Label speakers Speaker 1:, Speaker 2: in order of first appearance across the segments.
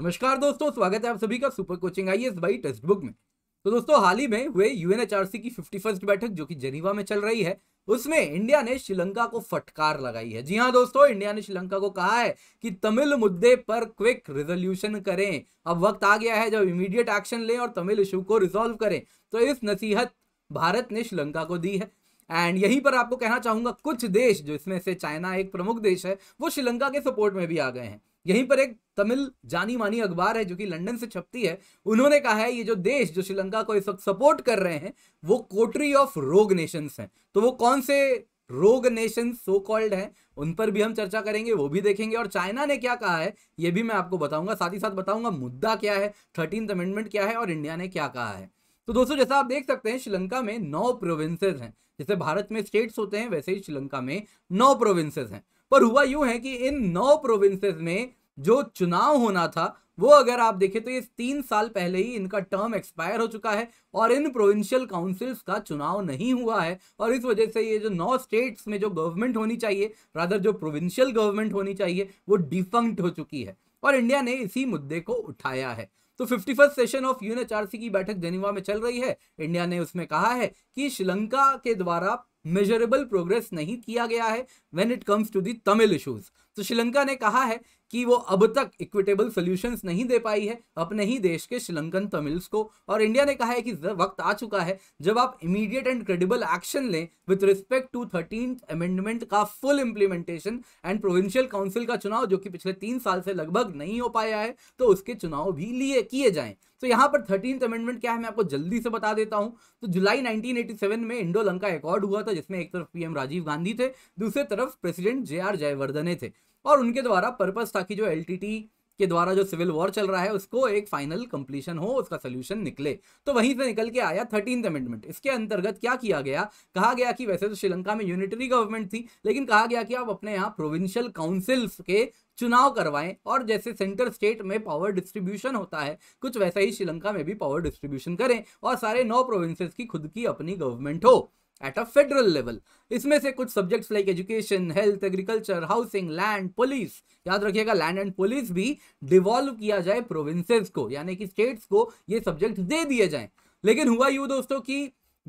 Speaker 1: नमस्कार दोस्तों स्वागत है आप सभी का super coaching I S by text book में तो दोस्तों हाल ही में हुए यूएनएचआरसी की फिफ्टी फर्स्ट बैठक जो कि जेनीवा में चल रही है उसमें इंडिया ने श्रीलंका को फटकार लगाई है जी हाँ दोस्तों इंडिया ने श्रीलंका को कहा है कि तमिल मुद्दे पर क्विक रिजोल्यूशन करें अब वक्त आ गया है जब इमीडिएट एक्शन लें और तमिल इशू को रिजोल्व करें तो इस नसीहत भारत ने श्रीलंका को दी है एंड यहीं पर आपको कहना चाहूंगा कुछ देश जो इसमें से चाइना एक प्रमुख देश है वो श्रीलंका के सपोर्ट में भी आ गए हैं यहीं पर एक तमिल जानी मानी अखबार है जो कि लंदन से छपती है उन्होंने कहा है ये जो देश जो श्रीलंका को इस वक्त सपोर्ट कर रहे हैं वो कोटरी ऑफ रोग नेशंस हैं तो वो कौन से रोग नेशन सो कॉल्ड हैं उन पर भी हम चर्चा करेंगे वो भी देखेंगे और चाइना ने क्या कहा है ये भी मैं आपको बताऊंगा साथ ही साथ बताऊंगा मुद्दा क्या है थर्टीन अमेंडमेंट क्या है और इंडिया ने क्या कहा है तो दोस्तों जैसा आप देख सकते हैं श्रीलंका में नौ प्रोविंसेज हैं जैसे भारत में स्टेट्स होते हैं वैसे ही श्रीलंका में नौ प्रोविंसेज हैं पर हुआ यूं है कि इन नौ प्रोविंसेस में जो चुनाव होना था वो अगर आप देखें तो ये तीन साल पहले ही इनका टर्म एक्सपायर हो चुका है और इन प्रोविंशियल काउंसिल्स का चुनाव नहीं हुआ है और इस वजह से ये जो नौ स्टेट्स में जो गवर्नमेंट होनी चाहिए रादर जो प्रोविंशियल गवर्नमेंट होनी चाहिए वो डिफंक्ट हो चुकी है और इंडिया ने इसी मुद्दे को उठाया है तो फिफ्टी सेशन ऑफ यून की बैठक जेनेवा में चल रही है इंडिया ने उसमें कहा है कि श्रीलंका के द्वारा मेजरेबल प्रोग्रेस नहीं किया गया है when it comes to the Tamil issues तो श्रीलंका ने कहा है कि वो अब तक इक्विटेबल सोल्यूशन नहीं दे पाई है अपने ही देश के श्रीलंकन तमिल्स को और इंडिया ने कहा है कि वक्त आ चुका है जब आप इमीडिएट एंड क्रेडिबल एक्शन लें with respect to thirteen amendment का full implementation and provincial council का चुनाव जो कि पिछले तीन साल से लगभग नहीं हो पाया है तो उसके चुनाव भी लिए किए जाए तो यहाँ पर थर्टीन अमेंडमेंट क्या है मैं आपको जल्दी से बता देता हूँ तो जुलाई 1987 में इंडो लंका अकॉर्ड हुआ था जिसमें एक तरफ पीएम राजीव गांधी थे दूसरी तरफ प्रेसिडेंट जे आर जयवर्धने थे और उनके द्वारा पर्पज था कि जो एल के द्वारा जो सिविल वॉर चल रहा है उसको एक फाइनल कंप्लीशन हो उसका सोल्यूशन निकले तो वहीं से निकल के आया थर्टीन अमेंडमेंट इसके अंतर्गत क्या किया गया कहा गया कि वैसे तो श्रीलंका में यूनिटरी गवर्नमेंट थी लेकिन कहा गया कि आप अपने यहाँ प्रोविंशियल काउंसिल्स के चुनाव करवाएं और जैसे सेंटर स्टेट में पावर डिस्ट्रीब्यूशन होता है कुछ वैसा ही श्रीलंका में भी पावर डिस्ट्रीब्यूशन करें और सारे नौ प्रोविंसेस की खुद की अपनी गवर्नमेंट हो एट अ फेडरल लेवल इसमें से कुछ subjects like education health agriculture housing land police याद रखिएगा लैंड एंड पुलिस भी डिवॉल्व किया जाए प्रोविंसेस को यानी कि स्टेट्स को ये सब्जेक्ट दे दिए जाएं लेकिन हुआ यू दोस्तों कि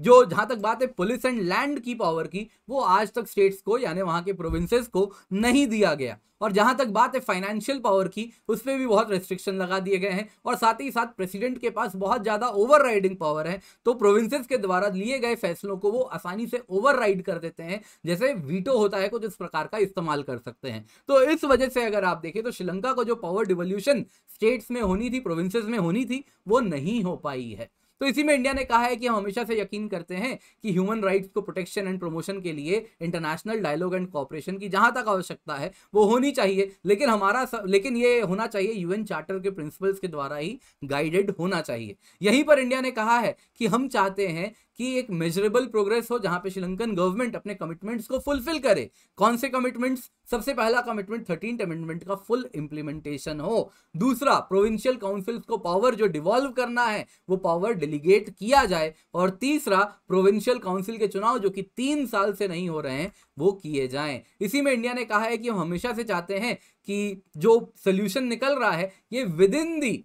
Speaker 1: जो जहाँ तक बात है पुलिस एंड लैंड की पावर की वो आज तक स्टेट्स को यानी वहाँ के प्रोविंसेस को नहीं दिया गया और जहाँ तक बात है फाइनेंशियल पावर की उस पर भी बहुत रेस्ट्रिक्शन लगा दिए गए हैं और साथ ही साथ प्रेसिडेंट के पास बहुत ज़्यादा ओवर पावर है तो प्रोविंसेस के द्वारा लिए गए फैसलों को वो आसानी से ओवर कर देते हैं जैसे वीटो होता है कुछ इस प्रकार का इस्तेमाल कर सकते हैं तो इस वजह से अगर आप देखें तो श्रीलंका को जो पावर डिवोल्यूशन स्टेट्स में होनी थी प्रोविंसेस में होनी थी वो नहीं हो पाई है तो इसी में इंडिया ने कहा है कि हम हमेशा से यकीन करते हैं कि ह्यूमन राइट्स को प्रोटेक्शन एंड प्रमोशन के लिए इंटरनेशनल डायलॉग एंड कॉपरेशन की जहां तक आवश्यकता है वो होनी चाहिए लेकिन हमारा स... लेकिन ये होना चाहिए यूएन चार्टर के प्रिंसिपल्स के द्वारा ही गाइडेड होना चाहिए यहीं पर इंडिया ने कहा है कि हम चाहते हैं कि एक मेजरेबल प्रोग्रेस हो जहां पे श्रीलंकन गवर्नमेंट अपने कमिटमेंट्स को फुलफिल करे कौन से कमिटमेंट्स सबसे पहला कमिटमेंट थर्टीन अमेंडमेंट का फुल इंप्लीमेंटेशन हो दूसरा प्रोविंशियल काउंसिल्स को पावर जो डिवॉल्व करना है वो पावर डेलीगेट किया जाए और तीसरा प्रोविंशियल काउंसिल के चुनाव जो कि तीन साल से नहीं हो रहे हैं वो किए जाए इसी में इंडिया ने कहा है कि हम हमेशा से चाहते हैं कि जो सोल्यूशन निकल रहा है ये विद इन दी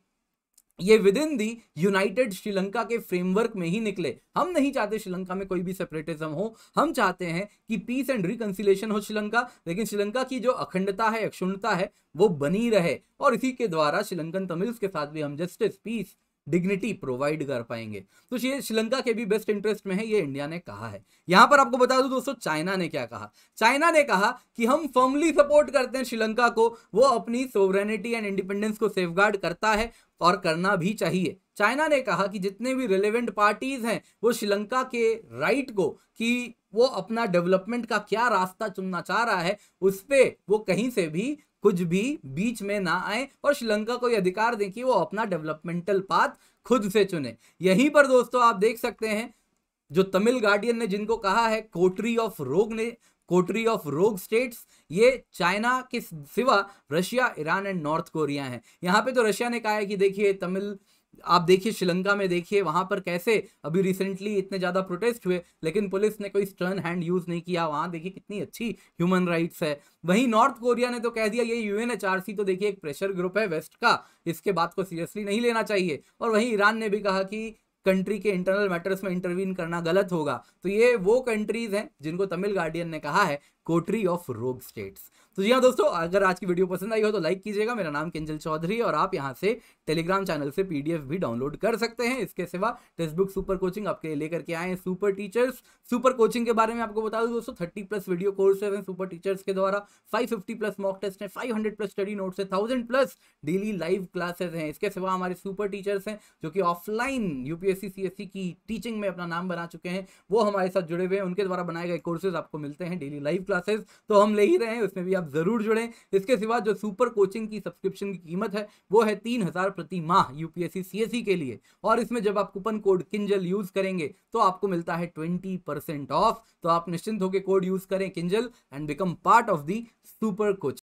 Speaker 1: ये within the united Sri Lanka के फ्रेमवर्क में ही निकले हम नहीं चाहते श्रीलंका में कोई भी सेपरेटिज्म हो हम चाहते हैं कि पीस एंड रिकन्सिलेशन हो श्रीलंका लेकिन श्रीलंका की जो अखंडता है अक्षुणता है वो बनी रहे और इसी के द्वारा श्रीलंकन तमिल्स के साथ भी हम जस्टिस पीस डिग्निटी प्रोवाइड कर पाएंगे तो ये श्रीलंका के भी बेस्ट इंटरेस्ट में है ये इंडिया ने कहा है यहां पर आपको बता दूं दोस्तों चाइना ने क्या कहा चाइना ने कहा कि हम फर्मली सपोर्ट करते हैं श्रीलंका को वो अपनी सोवरेनिटी एंड इंडिपेंडेंस को सेफगार्ड करता है और करना भी चाहिए चाइना ने कहा कि जितने भी रिलेवेंट पार्टीज हैं वो श्रीलंका के राइट को कि वो अपना डेवलपमेंट का क्या रास्ता चुनना चाह रहा है उस पर वो कहीं से भी कुछ भी बीच में ना आए और श्रीलंका को यह अधिकार दें कि वो अपना डेवलपमेंटल पाथ खुद से चुने यहीं पर दोस्तों आप देख सकते हैं जो तमिल गार्डियन ने जिनको कहा है कोटरी ऑफ रोग ने कोटरी ऑफ रोग स्टेट्स ये चाइना के सिवा Russia Iran and North Korea है यहाँ पे तो रशिया ने कहा है कि देखिए तमिल आप देखिए श्रीलंका में देखिए वहां पर कैसे अभी रिसेंटली इतने ज़्यादा प्रोटेस्ट हुए लेकिन पुलिस ने कोई स्टर्न हैंड यूज़ नहीं किया वहाँ देखिए कितनी अच्छी ह्यूमन राइट्स है वहीं नॉर्थ कोरिया ने तो कह दिया ये यूएनएचआरसी तो देखिए एक प्रेशर ग्रुप है वेस्ट का इसके बात को सीरियसली नहीं लेना चाहिए और वहीं ईरान ने भी कहा कि कंट्री के इंटरनल मैटर्स में इंटरवीन करना गलत होगा तो ये वो कंट्रीज हैं जिनको तमिल गार्डियन ने कहा है कोटरी ऑफ रोग स्टेट्स तो जी हाँ दोस्तों अगर आज की वीडियो पसंद आई हो तो लाइक कीजिएगा मेरा नाम किंजल चौधरी और आप यहाँ से टेलीग्राम चैनल से पीडीएफ भी डाउनलोड कर सकते हैं इसके सिवा टेक्स्ट सुपर कोचिंग आपके लेकर के आए हैं सुपर टीचर्स सुपर कोचिंग के बारे में आपको बता दूँ दोस्तों थर्टी प्लस वीडियो कोर्सेज हैं सुपर टीचर्स के द्वारा फाइव प्लस मॉक टेस्ट है फाइव प्लस स्टडी नोट्स है thousand plus daily live classes हैं इसके सिवा हमारे सुपर टीचर्स हैं जो कि ऑफलाइन यूपीएससी सी की टीचिंग में अपना नाम बना चुके हैं वो हमारे साथ जुड़े हुए हैं उनके द्वारा बनाए गए कोर्सेज आपको मिलते हैं डेली लाइव क्लासेस तो हम ले ही रहे हैं उसमें भी आप ज़रूर जुड़ें इसके सिवा जो सुपर कोचिंग की सब्सक्रिप्शन की कीमत है वो है तीन हज़ार प्रति माह यूपीएससी सीएससी e के लिए और इसमें जब आप कूपन कोड किंजल यूज़ करेंगे तो आपको मिलता है ट्वेंटी परसेंट ऑफ तो आप निश्चिंत होकर कोड यूज़ करें Kinjal and become part of the super coaching